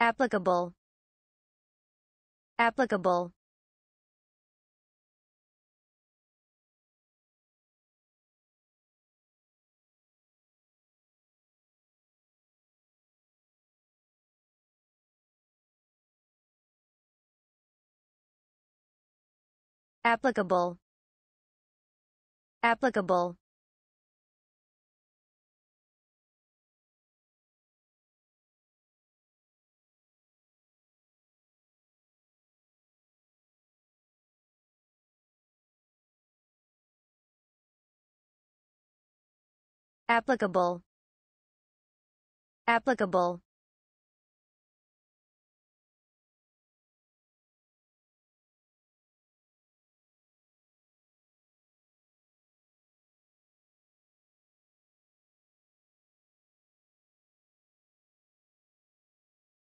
applicable applicable applicable applicable applicable applicable